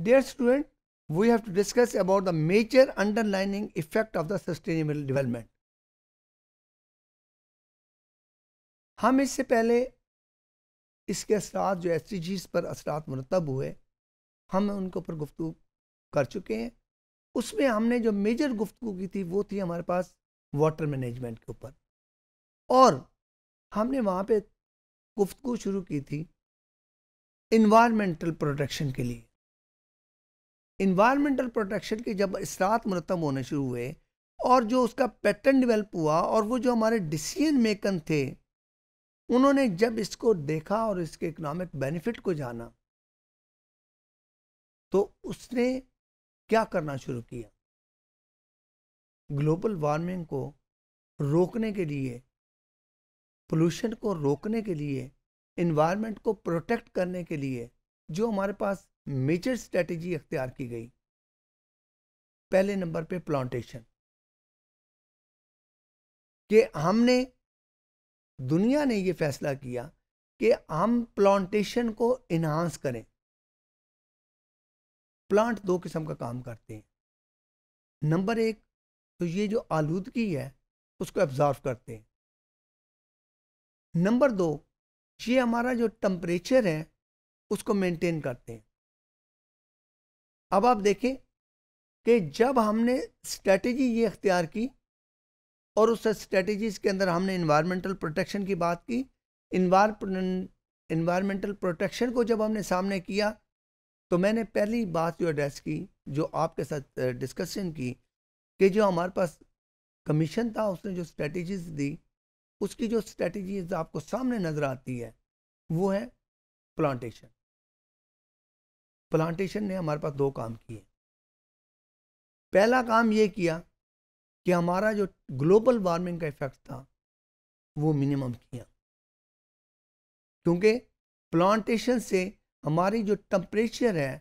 Dear student, we have to discuss about the major underlying effect of the sustainable development. हम इससे पहले इसके असरा जो एस टी पर असरा मरतब हुए हम उनके ऊपर गुफ्तु कर चुके हैं उसमें हमने जो मेजर गुफ्तु की थी वो थी हमारे पास वाटर मैनेजमेंट के ऊपर और हमने वहाँ पे गुफ्तु शुरू की थी इन्वामेंटल प्रोटेक्शन के लिए इन्वायरमेंटल प्रोटेक्शन के जब असरात मरतब होने शुरू हुए और जो उसका पैटर्न डिवेल्प हुआ और वो जो हमारे डिसीजन मेकन थे उन्होंने जब इसको देखा और इसके इकोनॉमिक बेनिफिट को जाना तो उसने क्या करना शुरू किया ग्लोबल वार्मिंग को रोकने के लिए पोल्यूशन को रोकने के लिए इन्वायरमेंट को प्रोटेक्ट करने के लिए जो हमारे पास मेजर स्ट्रेटजी अख्तियार की गई पहले नंबर पे प्लांटेशन कि हमने दुनिया ने ये फैसला किया कि हम प्लांटेशन को इन्हांस करें प्लांट दो किस्म का काम करते हैं नंबर एक तो ये जो आलूदगी है उसको एब्जॉर्व करते हैं नंबर दो ये हमारा जो टम्परेचर है उसको मेंटेन करते हैं अब आप देखें कि जब हमने स्ट्रेटजी ये अख्तियार की और उस स्ट्रेटजीज़ के अंदर हमने इन्वायरमेंटल प्रोटेक्शन की बात की इन्वायरमेंटल प्रोटेक्शन को जब हमने सामने किया तो मैंने पहली बात जो एड्रेस की जो आपके साथ डिस्कशन की कि जो हमारे पास कमीशन था उसने जो स्ट्रेटजीज दी उसकी जो स्ट्रेटजीज आपको सामने नज़र आती है वो है प्लांटेशन प्लांटेशन ने हमारे पास दो काम किए पहला काम ये किया कि हमारा जो ग्लोबल वार्मिंग का इफेक्ट था वो मिनिमम किया क्योंकि प्लांटेशन से हमारी जो टम्परेचर है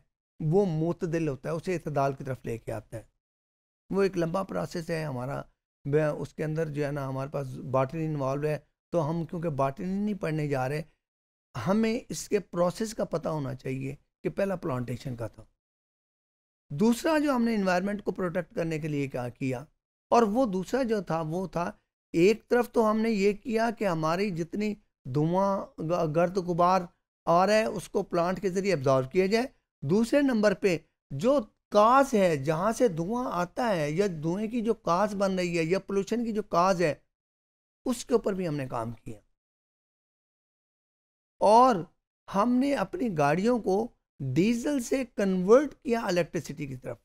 वो मतदिल होता है उसे इतदाल की तरफ लेके आता है वो एक लंबा प्रोसेस है हमारा उसके अंदर जो है ना हमारे पास बाटिन इन्वॉल्व है तो हम क्योंकि बाटनी नहीं पढ़ने जा रहे हमें इसके प्रोसेस का पता होना चाहिए कि पहला प्लांटेशन का था दूसरा जो हमने इन्वायरमेंट को प्रोटेक्ट करने के लिए क्या किया और वो दूसरा जो था वो था एक तरफ तो हमने ये किया कि हमारी जितनी धुआं गर्द गुबार आ रहा है उसको प्लांट के ज़रिए एब्जॉर्व किया जाए दूसरे नंबर पे जो काज है जहाँ से धुआं आता है या धुएं की जो काज बन रही है या पोल्यूशन की जो काज है उसके ऊपर भी हमने काम किया और हमने अपनी गाड़ियों को डीजल से कन्वर्ट किया इलेक्ट्रिसिटी की तरफ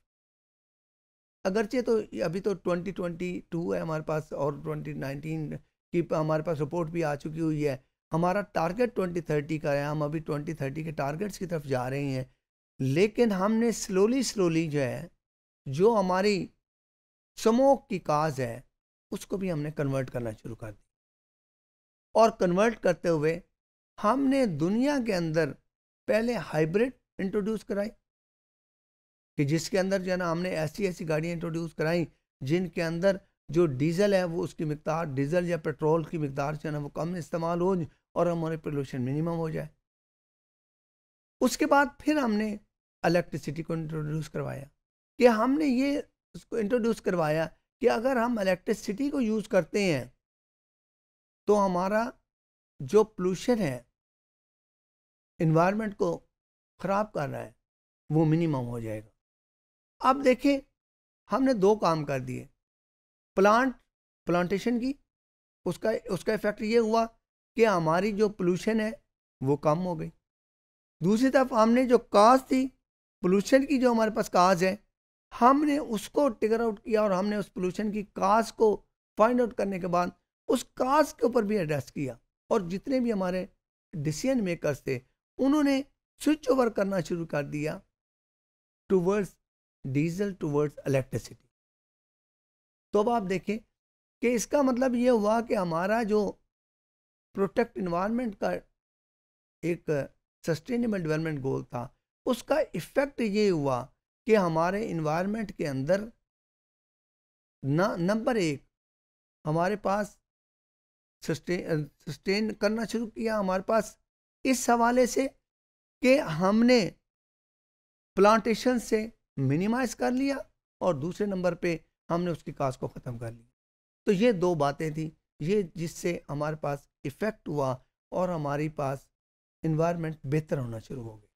अगरचे तो अभी तो 2022 है हमारे पास और 2019 की हमारे पास रिपोर्ट भी आ चुकी हुई है हमारा टारगेट 2030 का है हम अभी 2030 के टारगेट्स की तरफ जा रहे हैं लेकिन हमने स्लोली स्लोली जो है जो हमारी स्मोक की काज है उसको भी हमने कन्वर्ट करना शुरू कर दिया और कन्वर्ट करते हुए हमने दुनिया के अंदर पहले हाइब्रिड इंट्रोड्यूस कराई कि जिसके अंदर जो है ना हमने ऐसी ऐसी गाड़ियाँ इंट्रोड्यूस कराई जिनके अंदर जो डीजल है वो उसकी मकदार डीजल या पेट्रोल की मकदार जो है ना वो कम इस्तेमाल हो और हमारे पोल्यूशन मिनिमम हो जाए उसके बाद फिर हमने इलेक्ट्रिसिटी को इंट्रोड्यूस करवाया कि हमने ये उसको इंट्रोड्यूस करवाया कि अगर हम इलेक्ट्रिसिटी को यूज़ करते हैं तो हमारा जो पोल्यूशन है इन्वायरमेंट को खराब कर रहा है वो मिनिमम हो जाएगा अब देखें हमने दो काम कर दिए प्लांट प्लांटेशन की उसका उसका इफेक्ट ये हुआ कि हमारी जो पोल्यूशन है वो कम हो गई दूसरी तरफ हमने जो काज थी पोल्यूशन की जो हमारे पास काज है हमने उसको टिगर आउट किया और हमने उस पोल्यूशन की काज को फाइंड आउट करने के बाद उस काज के ऊपर भी एड्रेस किया और जितने भी हमारे डिसीजन मेकर्स थे उन्होंने स्विच ओवर करना शुरू कर दिया टूवर्ड्स डीजल टूवर्ड्स इलेक्ट्रिसिटी तो अब आप देखें कि इसका मतलब ये हुआ कि हमारा जो प्रोटेक्ट इन्वायरमेंट का एक सस्टेनेबल डेवलपमेंट गोल था उसका इफ़ेक्ट ये हुआ कि हमारे इन्वायरमेंट के अंदर नंबर एक हमारे पास सस्टेन सस्टेन करना शुरू किया हमारे पास इस हवाले से कि हमने प्लांटेशन से मिनिमाइज कर लिया और दूसरे नंबर पे हमने उसकी कास्ट को ख़त्म कर लिया तो ये दो बातें थी ये जिससे हमारे पास इफ़ेक्ट हुआ और हमारे पास इन्वायरमेंट बेहतर होना शुरू हो गया